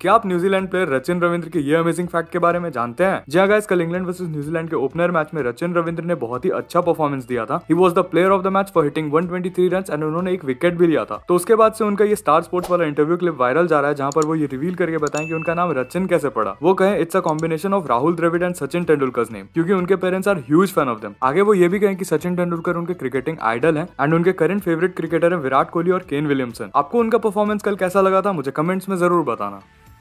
क्या आप New Zealand player Rachin Ravindra के ये अमेजिंग फैक्ट के बारे में जानते हैं जी गाइस हाँ कल इंग्लैंड वर्सेस न्यूजीलैंड के ओपनर मैच में रचिन रविंद्र ने बहुत ही अच्छा परफॉर्मेंस दिया था he the player of the match for hitting 123 run and उन्होंने एक विकेट भी लिया था तो उसके बाद से उनका ये स्टार स्पोर्ट्स वाला इंटरव्यू क्लिप वायरल जा रहा है जहां पर वो ये रिवील करके बताएं कि उनका नाम रचिन कैसे पड़ा वो कहे it's a combination of Rahul Dravid and Sachin Tendulkar name क्योंकि उनके parents are huge fan of them आगे वो ये भी कहें कि सचिन तेंदुलकर उनके क्रिकेटिंग आइडल है एंड उनके करंट फेवरेट क्रिकेटर है विराट कोहली और केन विलियमसन आपको उनका परफॉर्मेंस कल कैसा लगा था मुझे कमेंट्स में जरूर बताना